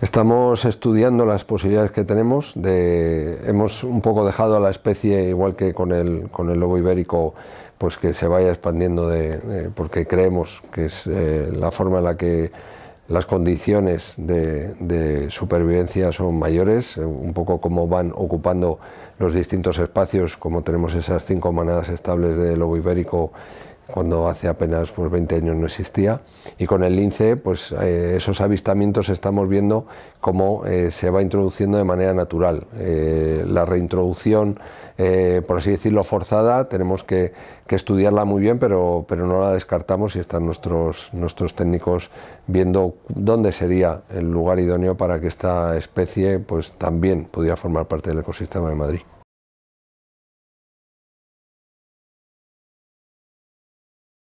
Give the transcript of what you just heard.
Estamos estudiando las posibilidades que tenemos. hemos un poco dejado a la especie, igual que con el, lobo ibérico, pues que se vaya expandiendo, de, porque creemos que es eh, la forma en la que las condiciones de, de, supervivencia son mayores, eh, un poco como van ocupando los distintos espacios, como tenemos esas cinco manadas estables de lobo ibérico cuando hace apenas 20 pues, años no existía. Y con el lince, pues eh, esos avistamientos estamos viendo cómo eh, se va introduciendo de manera natural. Eh, la reintroducción, por así decirlo, forzada, tenemos que, estudiarla muy bien, pero, pero no la descartamos y están nuestros, nuestros técnicos viendo dónde sería el lugar idóneo para que esta especie pues, también pudiera formar parte del ecosistema de Madrid.